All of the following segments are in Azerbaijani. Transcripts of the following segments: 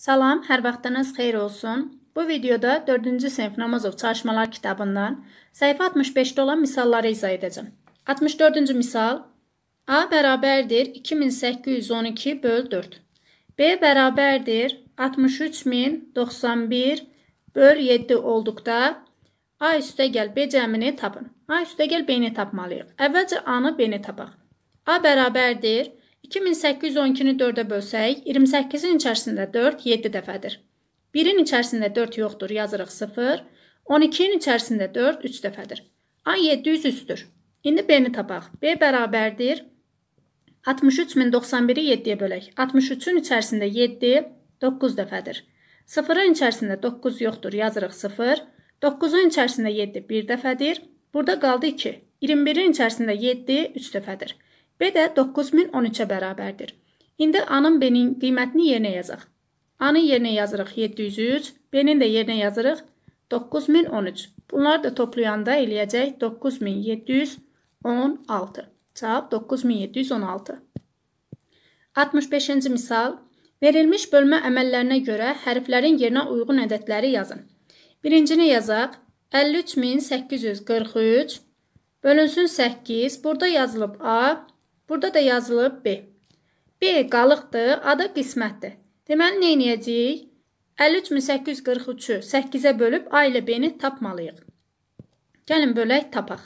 Salam, hər vaxtınız xeyir olsun. Bu videoda 4-cü sinif Namazov çalışmalar kitabından səhifə 65-də olan misalları izah edəcəm. 64-cü misal A bərabərdir 2812 böl 4. B bərabərdir 63091 böl 7 olduqda A üstəgəl B cəmini tapın. A üstəgəl B-ni tapmalıyıq. Əvvəlcə A-nı B-ni tapaq. A bərabərdir 2812 2812-ni 4-ə bölsək, 28-in içərisində 4 7 dəfədir. 1-in içərisində 4 yoxdur, yazırıq 0. 12-nin içərisində 4 3 dəfədir. A 703-dür. İndi B-ni tapaq. B bərabərdir 63091-i 7-yə bölək. 63-ün içərisində 7 9 dəfədir. 0-ın içərisində 9 yoxdur, yazırıq 0. 9-un içərisində 7 1 dəfədir. Burada qaldı 2. 21-in içərisində 7 3 dəfədir. B də 9013-ə bərabərdir. İndi A-nın B-nin qiymətini yerinə yazaq. A-nın yerinə yazırıq 703, B-nin də yerinə yazırıq 9013. Bunları da toplayanda eləyəcək 9716. Cavab 9716. 65-ci misal. Verilmiş bölmə əməllərinə görə hərflərin yerinə uyğun ədədləri yazın. Birincini yazaq. 53843 bölünsün 8. Burada yazılıb A, Burada da yazılıb B. B qalıqdır, ada qismətdir. Deməli, nə edəcəyik? 53843-ü 8-ə bölüb A ilə B-ni tapmalıyıq. Gəlin bölək, tapaq.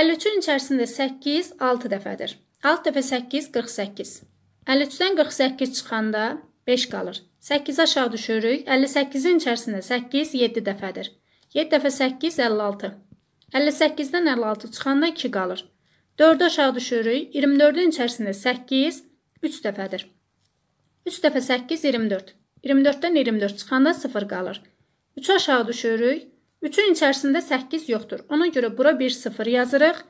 53-ün içərisində 8 6 dəfədir. 6 dəfə 8 48. 53-dən 48 çıxanda 5 qalır. 8 aşağı düşürük. 58-in içərisində 8 7 dəfədir. 7 dəfə 8 56. 58-dən 56 çıxanda 2 qalır. 4-ü aşağı düşürürük. 24-ün içərisində 8 3 dəfədir. 3 dəfə 8 24. 24-dən 24 çıxanda 0 qalır. 3 aşağı düşürürük. 3-ün içərisində 8 yoxdur. Ona görə bura 1 0 yazırıq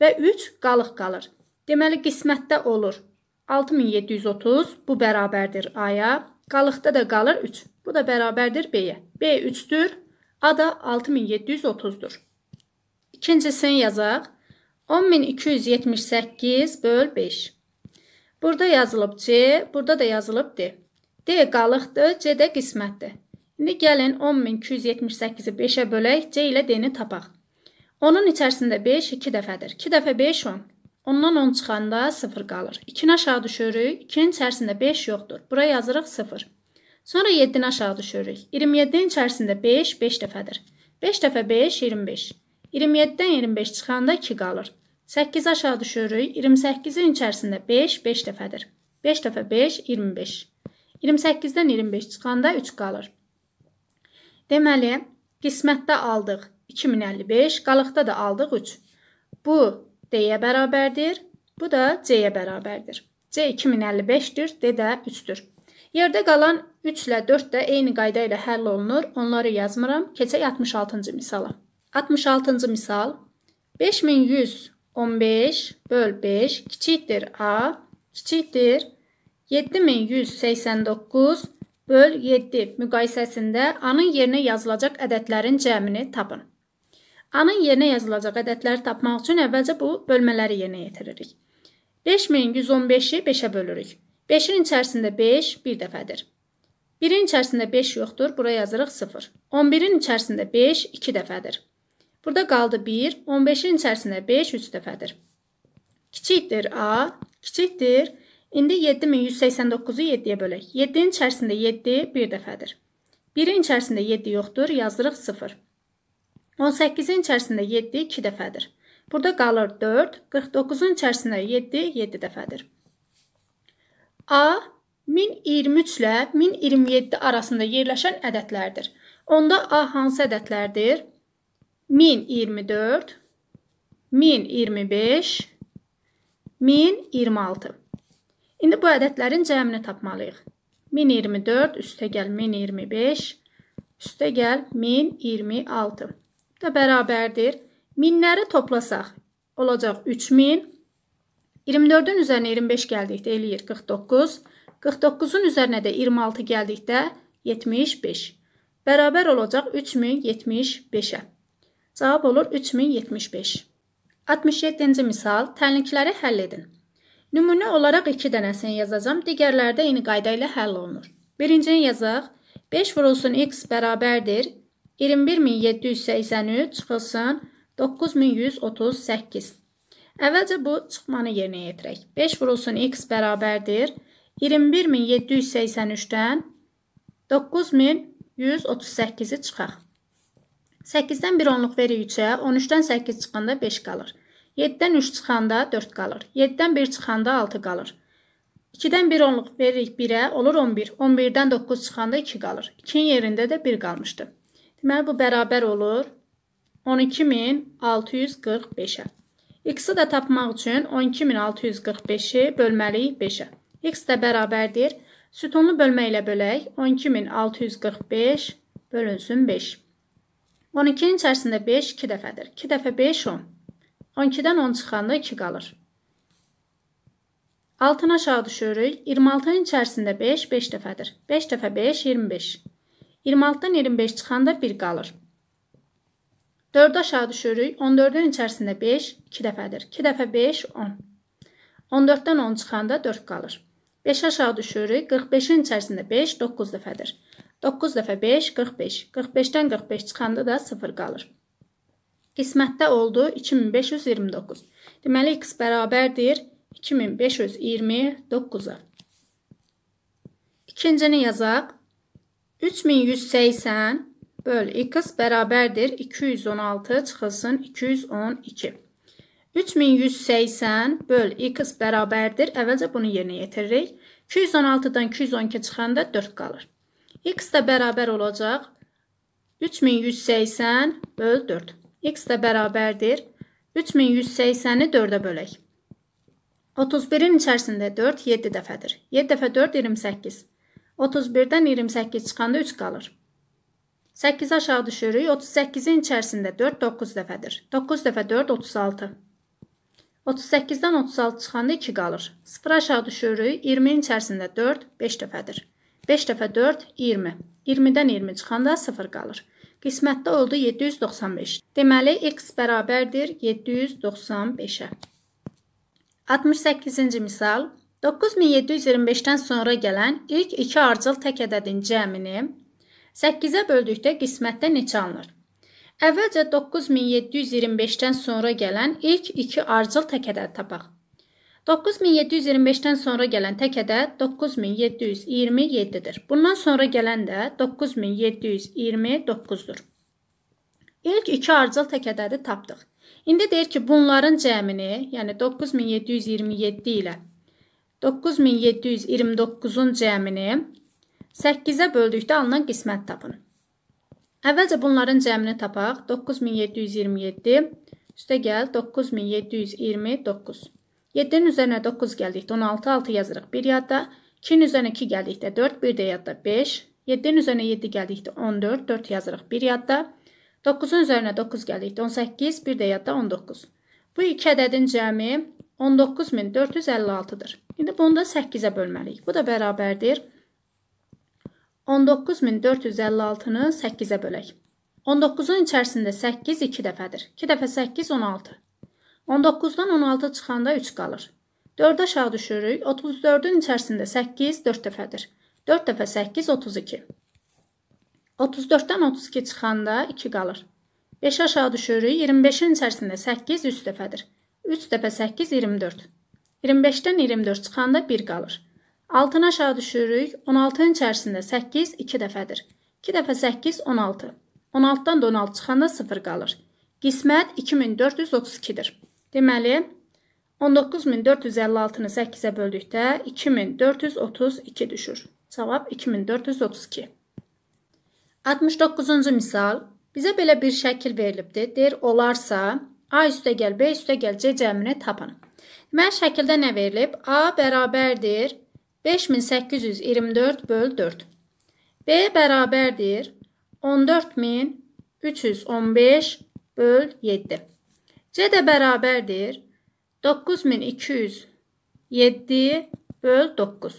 və 3 qalıq qalır. Deməli qismətdə olur. 6730 bu bərabərdir A-ya. Qalıqda da qalır 3. Bu da bərabərdir B-yə. B 3-dür. A da 6730-dur. İkincisini yazaq. 10278 böl 5. Burada yazılıb C, burada da yazılıb D. D qalıqdır, C də qismətdir. İndi gəlin 10278-i 5-ə bölək, C ilə D-ni tapaq. Onun içərisində 5 2 dəfədir. 2 dəfə 5 10. Ondan 10 çıxanda 0 qalır. 2-ni aşağı düşürük. 2-nin içərisində 5 yoxdur. Bura yazırıq 0. Sonra 7-ni aşağı düşürürük. 27-nin içərisində 5 5 dəfədir. 5 dəfə 5 25. 27-dən 25 çıxanda 2 qalır. 8 aşağı düşürürük. 28-in içərisində 5, 5 dəfədir. 5 dəfə 5, 25. 28-dən 25 çıxanda 3 qalır. Deməli, qismətdə aldıq 2055, qalıqda da aldıq 3. Bu D-yə bərabərdir, bu da C-yə bərabərdir. C 2055-dir, D də 3-dür. Yerdə qalan 3 ilə 4 də eyni qayda ilə həll olunur. Onları yazmıram. Keçək 66-cı misala. 66-cı misal 5100 15 böl 5 kiçikdir A kiçikdir 7189 böl 7 müqayisəsində A-nın yerinə yazılacaq ədədlərin cəmini tapın. A-nın yerinə yazılacaq ədədləri tapmaq üçün əvvəlcə bu bölmələri yerinə yetiririk. 5115-i 5-ə bölürük. 5-in içərisində 5 bir dəfədir. 1-in içərisində 5 yoxdur, bura yazırıq 0. 11-in içərisində 5 2 dəfədir. Burada qaldı 1, 15-in içərisində 5 3 dəfədir. Kiçikdir A, kiçikdir. İndi 7189-u 7-yə bölək. 7-nin içərisində 7 bir dəfədir. 1-in içərisində 7 yoxdur, yazdırıq 0. 18-in içərisində 7 2 dəfədir. Burada qalır 4, 49-un içərisində 7 7 dəfədir. A 1023 ilə 1027 arasında yerləşən ədədlərdir. Onda A hansı ədədlərdir? 1023 1024 1025 1026 İndi bu ədədlərin cəmini tapmalıyıq. 1024 üstə gəl 1025 üstə gəl 1026 da bərabərdir. Minləri toplasaq olacaq 3000. 24-ün üzərinə 25 gəldikdə eləyir 49. 49-un üzərinə də 26 gəldikdə 75. Bərabər olacaq 3075-ə. Cavab olur 3075. 67-ci misal, tənlikləri həll edin. Nümunə olaraq 2 dənəsini yazacağam, digərləri də eyni qayda ilə həll olunur. Birincini yazaq. 5 vurulsun x bərabərdir 21783 çıxılsın 9138. Əvvəlcə bu çıxmanı yerinə yetirək. 5 vurulsun x bərabərdir 21783-dən 9138-i çıxaq. 8-dən 1 onluq veririk 3-ə, 13-dən 8 çıxanda 5 qalır. 7-dən 3 çıxanda 4 qalır. 7-dən 1 çıxanda 6 qalır. 2-dən 1 onluq veririk 1-ə, olur 11. 11-dən 9 çıxanda 2 qalır. 2-nin yerində də 1 qalmışdı. Deməli, bu bərabər olur 12645-ə. X-i də tapmaq üçün 12645-i bölməliyik 5-ə. X də bərabərdir. Sütunlu bölmə ilə bölək. 12645 bölünsün 5. 12-nin içərisində 5 2 dəfədir. 2 dəfə 5 10. 12-dən 10 çıxanda 2 qalır. 6-dan aşağı düşürük. 26-nın içərisində 5 5 dəfədir. 5 dəfə 5 25. 26-dan 25 çıxanda 1 qalır. 4 aşağı düşürük. 14-ün içərisində 5 2 dəfədir. 2 dəfə 5 10. 14-dən 10 çıxanda 4 qalır. 5 aşağı düşürük. 45-in içərisində 5 9 dəfədir. 9 dəfə 5 45. 45-dən 45 çıxanda da 0 qalır. Qismətdə oldu 2529. Deməli x bərabərdir 2529-a. İkincini yazaq. 3180 böl x bərabərdir 216 çıxılsın 212. 3180 böl x bərabərdir. Əvvəlcə bunu yerinə yetiririk. 216-dan 212 çıxanda 4 qalır. X də bərabər olacaq 3180 böl 4. X də bərabərdir 3180-i 4-ə bölək. 31-in içərisində 4 7 dəfədir. 7 dəfə 4 28. 31-dən 28 çıxanda 3 qalır. 8 aşağı düşürük. 38-in içərisində 4 9 dəfədir. 9 dəfə 4 36. 38-dən 36 çıxanda 2 qalır. 0 aşağı düşürük. 20-nin içərisində 4 5 dəfədir. 5 dəfə 4, 20. 20-dən 20 çıxanda 0 qalır. Qismətdə oldu 795. Deməli, x bərabərdir 795-ə. 68-ci misal. 9725-dən sonra gələn ilk iki arcıl tək ədədin cəmini 8-ə böldükdə qismətdə neçə alınır? Əvvəlcə 9725-dən sonra gələn ilk iki arcıl tək ədəd tapaq. 9725-dən sonra gələn tək ədəd 9727-dir. Bundan sonra gələn də 9729-dur. İlk iki arcal tək ədədi tapdıq. İndi deyir ki, bunların cəmini, yəni 9727 ilə 9729-un cəmini 8-ə böldükdə alınan qismət tapın. Əvvəlcə bunların cəmini tapaq. 9727 üstə gəl 9729. 7-nin üzərinə 9 gəldikdə 16, 6 yazırıq bir yadda. 2-nin üzərinə 2 gəldikdə 4, 1 də yadda 5. 7-nin üzərinə 7 gəldikdə 14, 4 yazırıq bir yadda. 9-un üzərinə 9 gəldikdə 18, bir də yadda 19. Bu iki ədədin cəmi 19456-dır. İndi bunu da 8-ə bölməliyik. Bu da bərabərdir. 19456-nı 8-ə bölək. 19-un içərisində 8 2 dəfədir. 2 dəfə 8 16. 19-dan 16 çıxanda 3 qalır. 4 aşağı düşürük. 34-ün içərisində 8 4 dəfədir. 4 dəfə 8 32. 34-dən 32 çıxanda 2 qalır. 5 aşağı düşürük. 25-in içərisində 8 3 dəfədir. 3 dəfə 8 24. 25-dən 24 çıxanda 1 qalır. 6-ın aşağı düşürük. 16-ın içərisində 8 2 dəfədir. 2 dəfə 8 16. 16-dan da 16 çıxanda 0 qalır. Qismət 2432-dir. Deməli, 19456-nı 8-ə böldükdə 2432 düşür. Cavab 2432. 69-cu misal. Bizə belə bir şəkil verilibdir. Deyir, olarsa, A üstə gəl, B üstə gəl, C cəmini tapın. Deməli, şəkildə nə verilib? A bərabərdir 5824 böl 4. B bərabərdir 14315 böl 7. C də bərabərdir 9207 böl 9.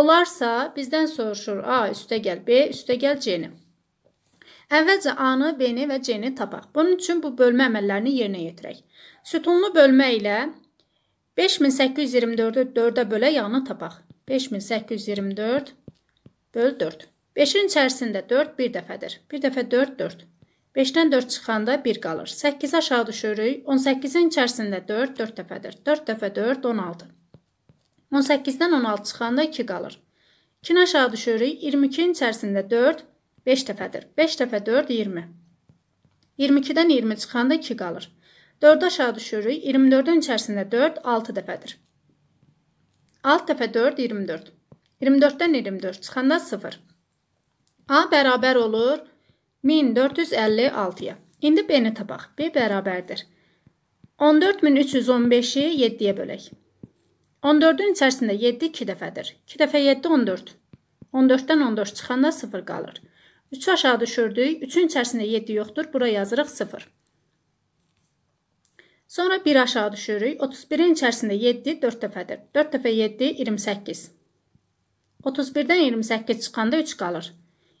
Olarsa bizdən soruşur A üstə gəl B üstə gəl C-ni. Əvvəlcə A-nı, B-ni və C-ni tapaq. Bunun üçün bu bölmə əməllərini yerinə yetirək. Sütunlu bölmə ilə 5824-ü 4-ə bölə yanını tapaq. 5824 böl 4. 5-in içərisində 4 bir dəfədir. Bir dəfə 4, 4. 5-dən 4 çıxanda 1 qalır. 8 aşağı düşürük. 18-in içərisində 4, 4 dəfədir. 4 dəfə 4, 16. 18-dən 16 çıxanda 2 qalır. 2-dən aşağı düşürük. 22-nin içərisində 4, 5 dəfədir. 5 dəfə 4, 20. 22-dən 20 çıxanda 2 qalır. 4 aşağı düşürük. 24-ün içərisində 4, 6 dəfədir. 6 dəfə 4, 24. 24-dən 24 çıxanda 0. A bərabər olur 0. 1456-ya. İndi B-ni tapaq. B bərabərdir. 14315-i 7-yə bölək. 14-ün içərisində 7 2 dəfədir. 2 dəfə 7 14. 14-dən 14 çıxanda 0 qalır. 3 aşağı düşürdük. 3-ün içərisində 7 yoxdur. Bura yazırıq 0. Sonra 1 aşağı düşürük. 31-in içərisində 7 4 dəfədir. 4 dəfə 7 28. 31-dən 28 çıxanda 3 qalır.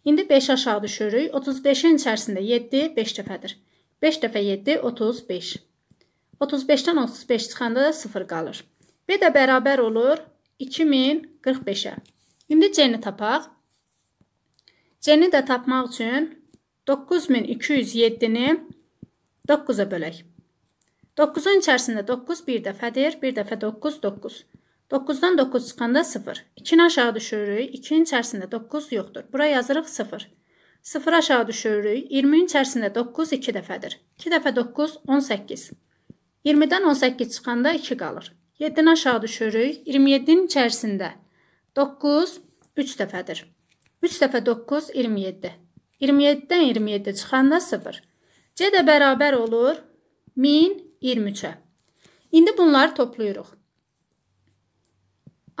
İndi 5 aşağı düşürürük. 35-in içərisində 7 5 dəfədir. 5 dəfə 7 35. 35-dən 35 çıxanda da 0 qalır. B də bərabər olur 2045-ə. İndi C-ni tapaq. C-ni də tapmaq üçün 9207-ni 9-a bölək. 9-un içərisində 9 bir dəfədir, bir dəfə 9 9. 9-dan 9 çıxanda 0. 2-ni aşağı düşürürük. 2-nin içərisində 9 yoxdur. Bura yazırıq 0. 0 aşağı düşürürük. 20-nin içərisində 9 2 dəfədir. 2 dəfə 9 18. 20-dən 18 çıxanda 2 qalır. 7-ni aşağı düşürürük. 27-nin içərisində 9 3 dəfədir. 3 dəfə 9 27. 27-dən 27 çıxanda 0. C də bərabər olur 1023-ə. İndi bunları toplayırıq.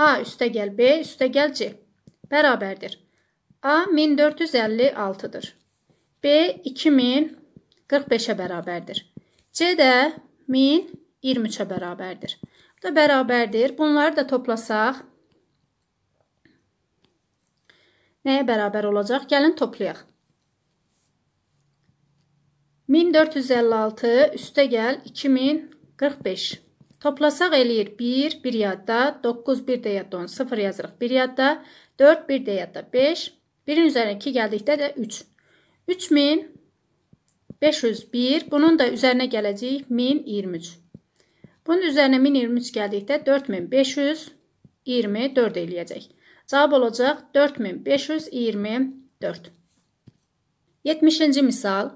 A üstəgəl B üstəgəl C bərabərdir. A 1456-dır. B 2045-ə bərabərdir. C də 1023-ə bərabərdir. Bu da bərabərdir. Bunları da toplasaq nəyə bərabər olacaq? Gəlin toplayaq. 1456 üstə gəl 2045. Toplasaq eləyir 1, 1 yadda, 9, 1 də yadda 10, 0 yazırıq 1 yadda, 4, 1 də yadda 5, 1-in üzərinə 2 gəldikdə də 3. 3501, bunun da üzərinə gələcək 1023. Bunun üzərinə 1023 gəldikdə 4524 eləyəcək. Cavab olacaq 4524. 70-ci misal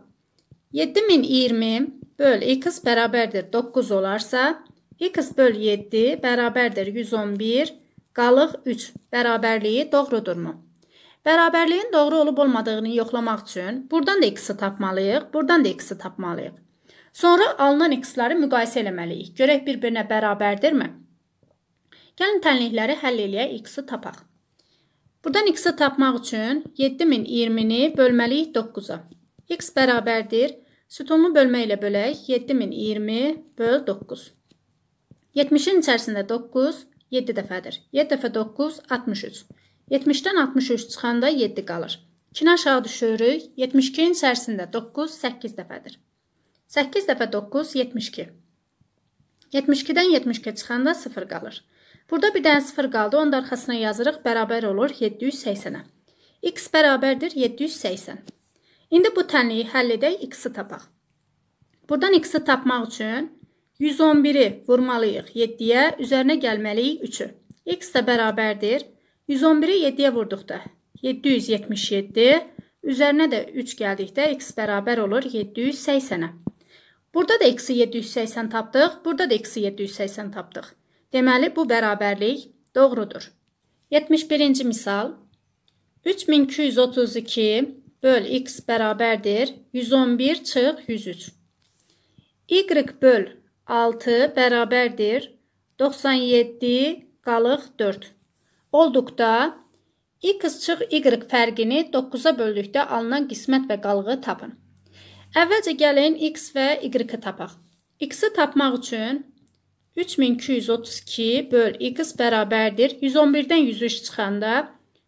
7020 böl x bərabərdir 9 olarsa, x böl 7 bərabərdir 111, qalıq 3 bərabərliyi doğrudurmu? Bərabərliyin doğru olub olmadığını yoxlamaq üçün buradan da x-i tapmalıyıq, buradan da x-i tapmalıyıq. Sonra alınan x-ləri müqayisə eləməliyik. Görək bir-birinə bərabərdirmi? Gəlin tənlikləri həll eləyək, x-i tapaq. Buradan x-i tapmaq üçün 7020-ni bölməliyik 9-a. x bərabərdir, sütunlu bölmə ilə bölək, 7020 böl 9. 70-in içərisində 9 7 dəfədir. 7 dəfə 9 63. 70-dən 63 çıxanda 7 qalır. 2-ni aşağı düşürürük. 72-nin içərisində 9 8 dəfədir. 8 dəfə 9 72. 72-dən 72 çıxanda 0 qalır. Burada bir dənə 0 qaldı. Onun arxasına yazırıq, bərabər olur 780-ə. x bərabərdir 780. İndi bu tənliyi həll edək, x-i tapaq. Buradan x-i tapmaq üçün 111-i vurmalıyıq 7-yə, üzərinə gəlməliyik 3-ü. X də bərabərdir. 111-i 7-yə vurduqda 777, üzərinə də 3 gəldikdə x bərabər olur 780-ə. Burada da x-i 780 tapdıq, burada da x-i 780 tapdıq. Deməli, bu bərabərlik doğrudur. 71-ci misal. 3232 böl x bərabərdir 111 çıx 103. Y böl 6 bərabərdir 97 qalıq 4. Olduqda x çıx y fərqini 9-a böldükdə alınan qismət və qalığı tapın. Əvvəlcə gəlin x və y-i tapaq. x-i tapmaq üçün 3232 böl x bərabərdir 111-dən 103 çıxanda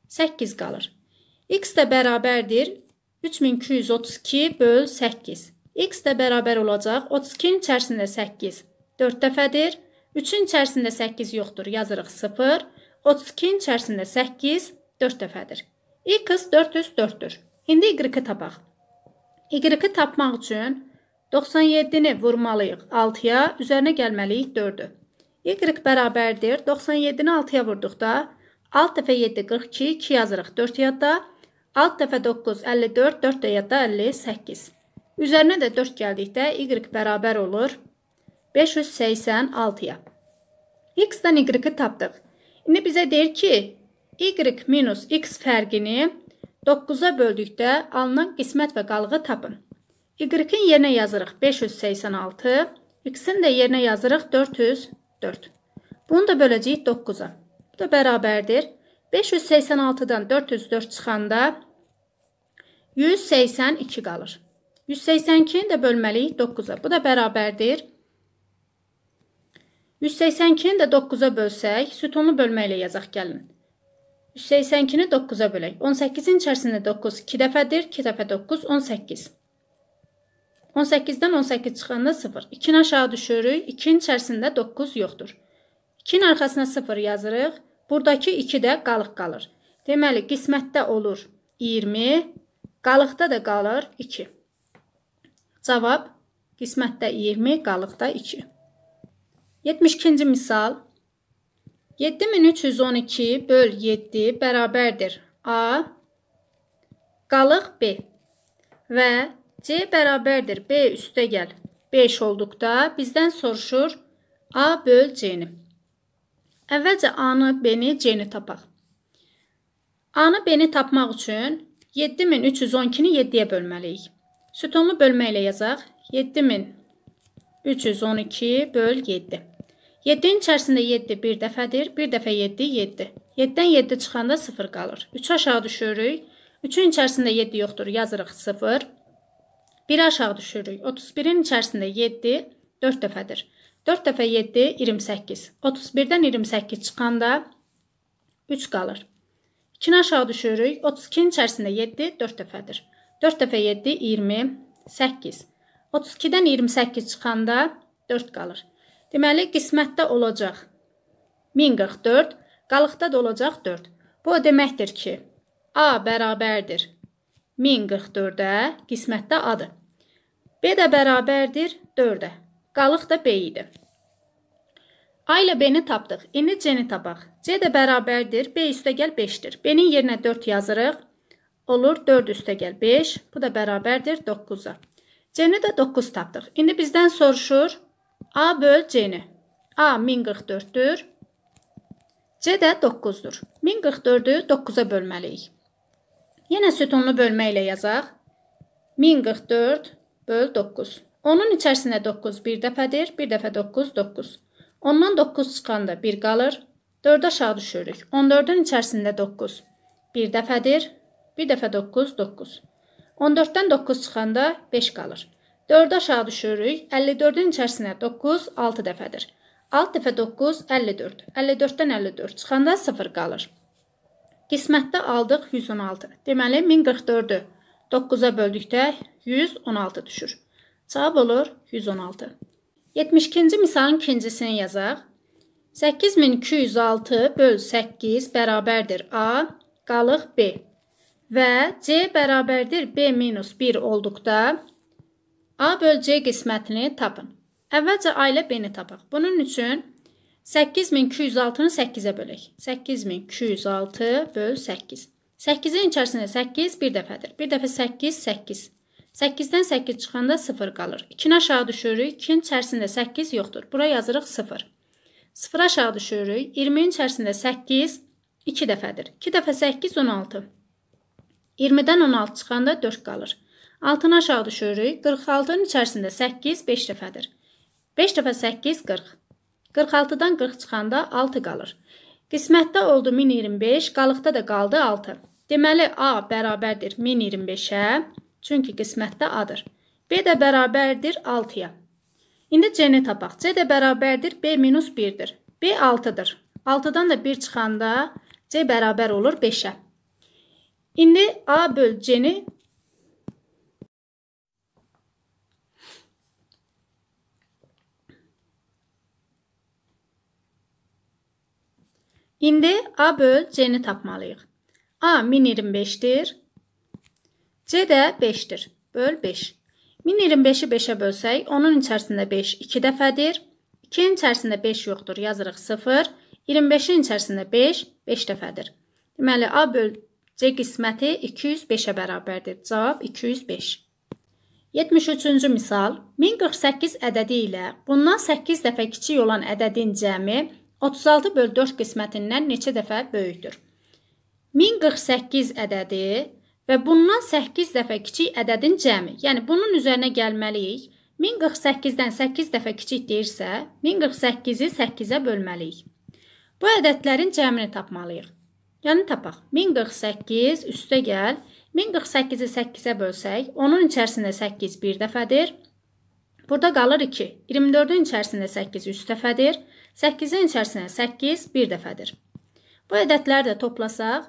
8 qalır. x də bərabərdir 3232 böl 8 x də bərabər olacaq 32-nin içərisində 8 4 dəfədir. 3-ün içərisində 8 yoxdur, yazırıq 0. 32-nin içərisində 8 4 dəfədir. x 404-dür. İndi y-i tapaq. Y-i tapmaq üçün 97-ni vurmalıyıq 6-ya, üzərinə gəlməliyik 4-ü. Y bərabərdir. 97-ni 6-ya vurduqda 6 dəfə 7 42, 2 yazırıq 4 yadda. 6 dəfə 9 54, 4 də yadda 58. Üzərinə də 4 gəldikdə y bərabər olur 586-ya. X-dən y-i tapdıq. İndi bizə deyir ki, y minus x fərqini 9-a böldükdə alınan qismət və qalığı tapın. Y-in yerinə yazırıq 586, x-in də yerinə yazırıq 404. Bunu da böləcəyik 9-a. Bu da bərabərdir. 586-dan 404 çıxanda 182 qalır. 182-ni də bölməliyik 9-a. Bu da bərabərdir. 182-ni də 9-a bölsək, sütunu bölmə ilə yazaq gəlin. 182-ni 9-a bölək. 18-in içərisində 9 2 dəfədir. 2 dəfə 9 18. 18-dən 18 çıxanda 0. 2-ni aşağı düşürük. 2-nin içərisində 9 yoxdur. 2-nin arxasına 0 yazırıq. Buradakı 2 də qalıq qalır. Deməli, qismətdə olur 20, qalıqda da qalır 2. Cavab qismətdə 20, qalıqda 2. 72-ci misal 7312 böl 7 bərabərdir A qalıq B və C bərabərdir B üstə gəl 5 olduqda bizdən soruşur A böl C-ni. Əvvəlcə A-nı, B-ni, C-ni tapaq. A-nı, B-ni tapmaq üçün 7312-ni 7-yə bölməliyik. Sütunlu bölmə ilə yazaq. 7312 böl 7. 7-nin içərisində 7 bir dəfədir. Bir dəfə 7, 7. 7-dən 7 çıxanda 0 qalır. 3 aşağı düşürük. 3-ün içərisində 7 yoxdur, yazırıq 0. 1 aşağı düşürük. 31-in içərisində 7 4 dəfədir. 4 dəfə 7 28. 31-dən 28 çıxanda 3 qalır. 2-ni aşağı düşürük. 32-nin içərisində 7 4 dəfədir. 4 dəfə 7 28. 32-dən 28 çıxanda 4 qalır. Deməli qismətdə olacaq 1044, qalıqda da olacaq 4. Bu o deməkdir ki, A bərabərdir 1044-ə, qismətdə A-dır. B də bərabərdir 4-ə. Qalıq da B idi. A ilə B-ni tapdıq. İndi C-ni tapaq. C də bərabərdir. B üstəgəl 5-dir. B-nin yerinə 4 yazırıq olur 4 üstə gəl 5. Bu da bərabərdir 9-a. C-ni də 9 tapdıq. İndi bizdən soruşur A böl C-ni. A 1044-dür. C də 9-dur. 1044-ü 9-a bölməliyik. Yenə sütunlu bölmə ilə yazaq. 1044 böl 9. Onun içərisində 9 bir dəfədir, bir dəfə 9, 9. Ondan 9 çıxanda 1 qalır, 4 aşağı düşürük. 14-ün içərisində 9 bir dəfədir, 1 dəfə 9, 9. 14-dən 9 çıxanda 5 qalır. 4 aşağı düşürürük. 54-ün içərisinə 9 6 dəfədir. 6 dəfə 9 54. 54-dən 54 çıxanda 0 qalır. Qismətdə aldıq 116. Deməli 1044-ü 9-a böldükdə 116 düşür. Cavab olur 116. 72-ci misalın ikincisini yazaq. 8206 böl 8 bərabərdir A, qalıq B və C bərabərdir B minus 1 olduqda A böl C qismətini tapın. Əvvəlcə A ilə B-ni tapaq. Bunun üçün 8206-nı 8-ə bölək. 8206 böl 8. 8-in içərisində 8 bir dəfədir. Bir dəfə 8, 8. 8-dən 8 çıxanda 0 qalır. 2-ni aşağı düşürürük. 2-nin içərisində 8 yoxdur. Bura yazırıq 0. 0 aşağı düşürürük. 20-nin içərisində 8 2 dəfədir. 2 dəfə 8, 16. 20-dən 16 çıxanda 4 qalır. 6-nı aşağı düşürürük. 46-nın içərisində 8 5 dəfədir. 5 dəfə 8 40. 46-dan 40 çıxanda 6 qalır. Qismətdə oldu 1025, qalıqda da qaldı 6. Deməli A bərabərdir 1025-ə, çünki qismətdə A-dır. B də bərabərdir 6-ya. İndi C-ni tapaq. C də bərabərdir B minus 1-dir. B 6-dır. 6-dan da 1 çıxanda C bərabər olur 5-ə. İndi A böl C-ni İndi A böl C-ni tapmalıyıq. A 1025-dir. C də 5-dir. Böl 5. 1025-i 5-ə bölsək, onun içərisində 5 2 dəfədir. 2-nin içərisində 5 yoxdur, yazırıq 0. 25-in içərisində 5 5 dəfədir. Deməli, A böl C qisməti 205-ə bərabərdir. Cavab 205. 73-cü misal 1048 ədədi ilə bundan 8 dəfə kiçik olan ədədin cəmi 36 böl 4 qismətindən neçə dəfə böyükdür? 1048 ədədi və bundan 8 dəfə kiçik ədədin cəmi. Yəni bunun üzərinə gəlməliyik. 1048-dən 8 dəfə kiçik deyirsə, 1048-i 8-ə bölməliyik. Bu ədədlərin cəmini tapmalıyıq. Yəni tapaq. 1048 üstə gəl. 1048-i 8-ə bölsək, onun içərisində 8 bir dəfədir. Burada qalır 2. 24-ün içərisində 8 3 dəfədir. 8-in içərisində 8 bir dəfədir. Bu ədədləri də toplasaq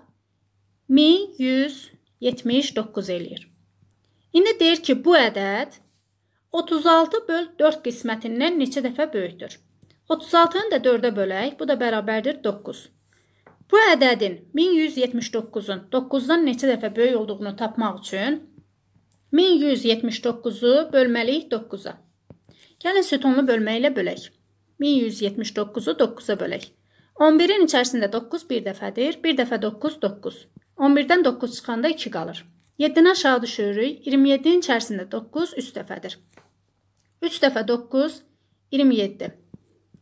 1179 eləyir. İndi deyir ki, bu ədəd 36 böl 4 qismətindən neçə dəfə böyükdür? 36-nı da 4-ə bölək, bu da bərabərdir 9. Bu ədədin 1179-un 9-dan neçə dəfə böyük olduğunu tapmaq üçün 1179-u bölməliyik 9-a. Gəlin sütunlu bölmə ilə bölək. 1179-u 9-a bölək. 11-in içərisində 9 bir dəfədir, bir dəfə 9, 9. 11-dən 9 çıxanda 2 qalır. 7-dən aşağı düşürürük, 27-in içərisində 9 3 dəfədir. 3 dəfə 9, 27.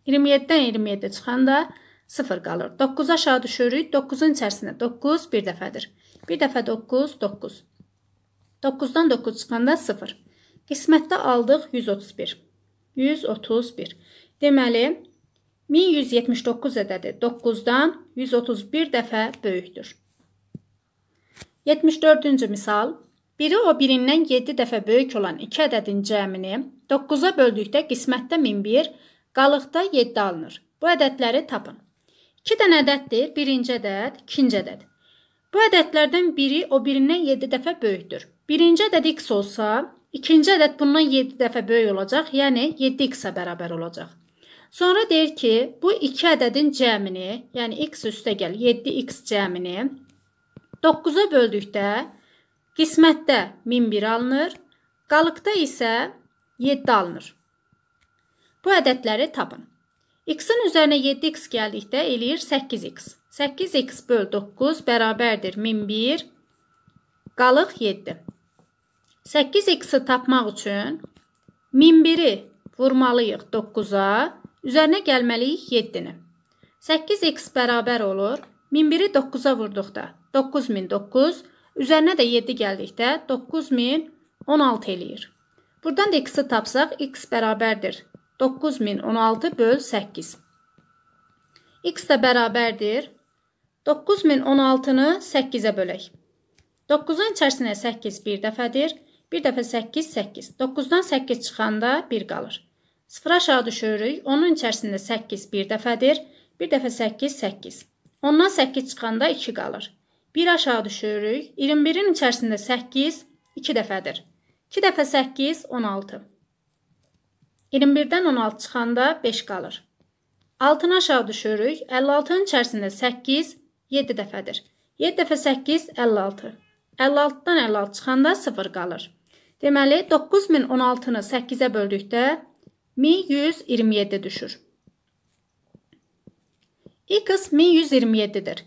27-dən 27 çıxanda 9. 0 qalır. 9 aşağı düşürürük. 9-un içərisində 9 bir dəfədir. Bir dəfə 9, 9. 9-dan 9 çıxanda 0. Qismətdə aldıq 131. 131. Deməli, 1179 ədədi 9-dan 131 dəfə böyükdür. 74-cü misal. Biri o birindən 7 dəfə böyük olan 2 ədədin cəmini 9-a böldükdə qismətdə 1001, qalıqda 7 alınır. Bu ədədləri tapın. 2 dənə ədəddir. Birinci ədəd, ikinci ədəd. Bu ədədlərdən biri o birindən 7 dəfə böyükdür. Birinci ədəd x olsa, ikinci ədəd bundan 7 dəfə böyük olacaq, yəni 7x-ə bərabər olacaq. Sonra deyir ki, bu iki ədədin cəmini, yəni x üstə gəl 7x cəmini 9-a böldükdə qismətdə 1001 alınır, qalıqda isə 7 alınır. Bu ədədləri tapın. X-in üzərinə 7x gəldikdə eləyir 8x. 8x böl 9 bərabərdir 1001, qalıq 7. 8x-i tapmaq üçün 1001-i vurmalıyıq 9-a, üzərinə gəlməliyik 7-ni. 8x bərabər olur, 1001-i 9-a vurduqda 9009, üzərinə də 7 gəldikdə 9016 eləyir. Buradan da x-i tapsaq, x bərabərdir 9016 böl 8. X də bərabərdir. 9016-nı 8-ə bölək. 9-un içərisinə 8 bir dəfədir. Bir dəfə 8, 8. 9-dan 8 çıxanda 1 qalır. 0 aşağı düşürürük. 10-un içərisində 8 bir dəfədir. Bir dəfə 8, 8. 10-dan 8 çıxanda 2 qalır. 1 aşağı düşürürük. 21-in içərisində 8 2 dəfədir. 2 dəfə 8, 16. 21-dən 16 çıxanda 5 qalır. 6-nı aşağı düşürürük. 56-nın içərisində 8 7 dəfədir. 7 dəfə 8 56. 56-dan 56 çıxanda 0 qalır. Deməli 9016-nı 8-ə böldükdə 1127 düşür. X 1127-dir.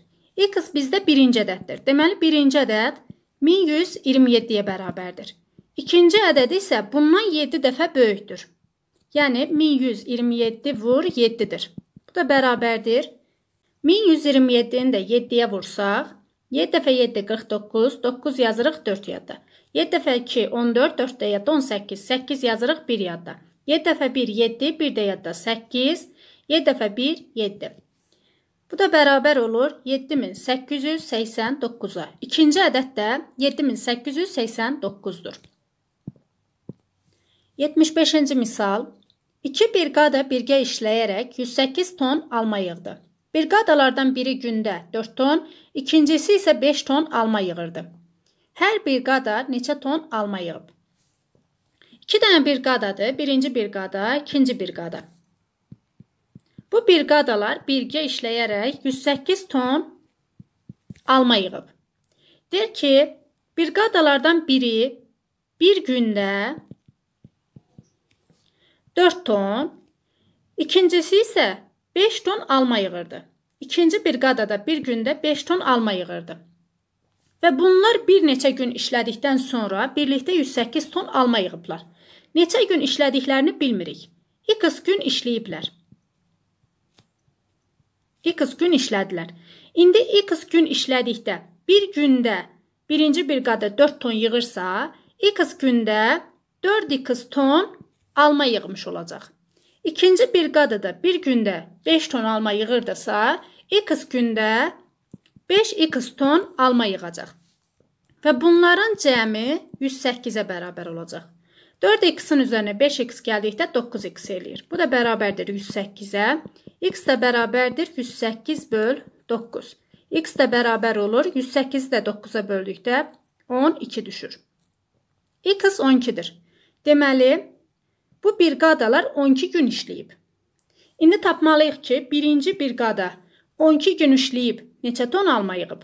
X bizdə birinci ədəddir. Deməli birinci ədəd 1127-yə bərabərdir. İkinci ədəd isə bundan 7 dəfə böyükdür. Yəni 1127 vur 7-dir. Bu da bərabərdir. 1127-ni də 7-yə vursaq, 7 dəfə 7 49, 9 yazırıq 4 yadda. 7 dəfə 2 14, 4 də yadda 18, 8 yazırıq 1 yadda. 7 dəfə 1 7, 1 də yadda 8, 7 dəfə 1 7. Bu da bərabər olur 7889-a. İkinci ədəd də 7889-dur. 75-ci misal İki briqada birgə işləyərək 108 ton alma yığdı. Briqadalardan biri gündə 4 ton, ikincisi isə 5 ton alma yığırdı. Hər briqada neçə ton alma yığıb? 2 dənə briqadadır. Birinci briqada, ikinci briqada. Bu briqadalar birgə işləyərək 108 ton alma yığıb. Deyir ki, briqadalardan biri bir gündə 4 ton, ikincisi isə 5 ton alma yığırdı. İkinci briqadada bir gündə 5 ton alma yığırdı. Və bunlar bir neçə gün işlədikdən sonra birlikdə 108 ton alma yığıblar. Neçə gün işlədiklərini bilmirik. X gün işləyiblər. X gün işlədilər. İndi X gün işlədikdə bir gündə birinci briqada 4 ton yığırsa, X gündə 4 X ton alma yığmış olacaq. İkinci briqadada bir gündə 5 ton alma yığırdısa, x gündə 5x ton alma yığacaq. Və bunların cəmi 108-ə bərabər olacaq. 4x-in üzərinə 5x gəldikdə 9x eləyir. Bu da bərabərdir 108-ə. x də bərabərdir 108 böl 9. x də bərabər olur. 108-i də 9-a böldükdə 12 düşür. x 12-dir. Deməli, Bu briqadalar 12 gün işləyib. İndi tapmalıyıq ki, birinci briqada 12 gün işləyib neçə ton alma yığıb?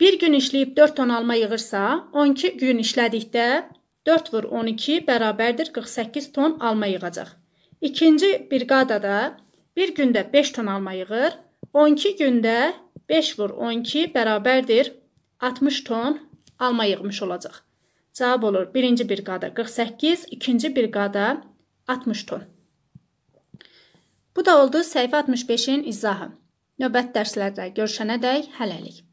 1 gün işləyib 4 ton alma yığırsa, 12 gün işlədikdə 4 vur 12 bərabərdir 48 ton alma yığacaq. İkinci briqadada 1 gündə 5 ton alma yığır, 12 gündə 5 vur 12 bərabərdir 60 ton alma yığmış olacaq. Cavab olur 1-ci briqada 48, 2-ci briqada 60 ton. Bu da oldu səhifə 65-in izahı. Növbəti dərslərdə görüşənədək hələlik.